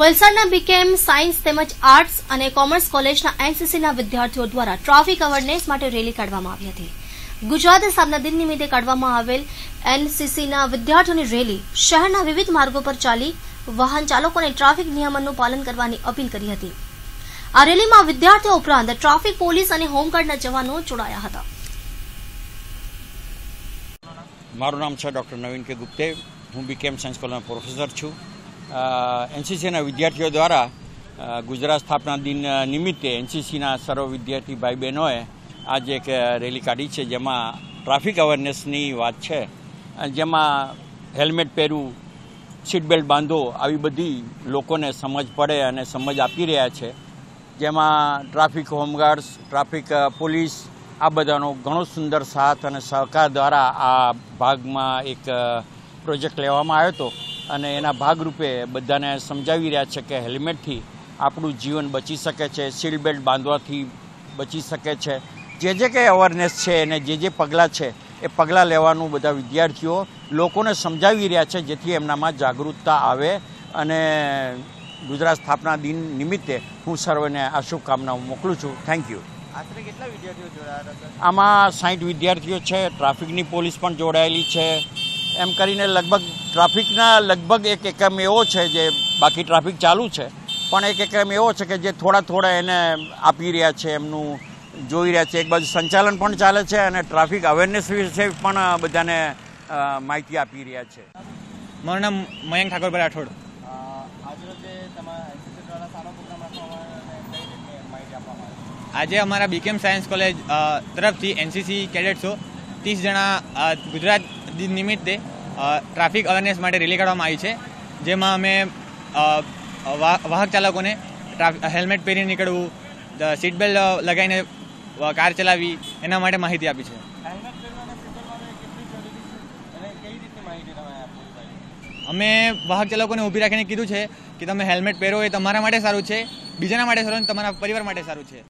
વલસાડના BKM science તેમજ arts અને કોમર્સ કોલેજના એનસીસીના વિદ્યાર્થીઓ દ્વારા ટ્રાફિક અવેરનેસ માટે રેલી કાઢવામાં આવી હતી ગુજરાત સ્થાપના દિન નિમિત્તે કાઢવામાં આવેલ એનસીસીના વિદ્યાર્થીઓની રેલી શહેરના વિવિધ માર્ગો પર ચાલી વાહન ચાલકોને ટ્રાફિક નિયમનનું પાલન કરવાની અપીલ કરી હતી આ રેલીમાં વિદ્યાર્થીઓ ઉપરાંત ટ્રાફિક પોલીસ અને હોમગાર્ડના જવાનો જોડાયા હતા મારું નામ છે ડૉક્ટર નવીન કે ગુપ્તે હું બીકેએમ સાયન્સ કોલેજના પ્રોફેસર છું એનસીસીના વિદ્યાર્થીઓ દ્વારા ગુજરાત સ્થાપના દિન નિમિત્તે એનસીસીના સર્વ વિદ્યાર્થી ભાઈ બહેનોએ આજે એક રેલી કાઢી છે જેમાં ટ્રાફિક અવેરનેસની વાત છે જેમાં હેલ્મેટ પહેરવું સીટ બેલ્ટ બાંધો આવી બધી લોકોને સમજ પડે અને સમજ આપી રહ્યા છે જેમાં ટ્રાફિક હોમગાર્ડ્સ ટ્રાફિક પોલીસ આ બધાનો ઘણો સુંદર સાથ અને સહકાર દ્વારા આ ભાગમાં એક પ્રોજેક્ટ લેવામાં આવ્યો હતો અને એના ભાગરૂપે બધાને સમજાવી રહ્યા છે કે હેલ્મેટથી આપણું જીવન બચી શકે છે સીટ બેલ્ટ બાંધવાથી બચી શકે છે જે જે કંઈ અવેરનેસ છે અને જે જે પગલાં છે એ પગલાં લેવાનું બધા વિદ્યાર્થીઓ લોકોને સમજાવી રહ્યા છે જેથી એમનામાં જાગૃતતા આવે અને ગુજરાત સ્થાપના દિન નિમિત્તે હું સર્વેને આ શુભકામનાઓ મોકલું છું થેન્ક યુ આશરે કેટલા વિદ્યાર્થીઓ આમાં સાઠ વિદ્યાર્થીઓ છે ટ્રાફિકની પોલીસ પણ જોડાયેલી છે એમ કરીને લગભગ ટ્રાફિકના લગભગ એક એકમ એવો છે જે બાકી ટ્રાફિક ચાલુ છે પણ એક એકમ એવો છે કે જે થોડા થોડા એને આપી રહ્યા છે એમનું જોઈ રહ્યા છે એક બાજુ સંચાલન પણ ચાલે છે અને ટ્રાફિક અવેરનેસ વિશે પણ બધાને માહિતી આપી રહ્યા છે મારું નામ મયંક ઠાકોરભાઈ રાઠોડ આજે અમારા બીકેમ સાયન્સ કોલેજ તરફથી એનસીસી કેડેટ્સો ત્રીસ જણા ગુજરાત નિમિત્તે ટ્રાફિક અવેરનેસ માટે રેલી કાઢવામાં આવી છે જેમાં અમે વાહક ચાલકોને હેલ્મેટ પહેરીને નીકળવું સીટ બેલ્ટ લગાવીને કાર ચલાવી એના માટે માહિતી આપી છે અમે વાહક ચાલકોને ઊભી રાખીને કીધું છે કે તમે હેલ્મેટ પહેરો એ તમારા માટે સારું છે બીજાના માટે સારું તમારા પરિવાર માટે સારું છે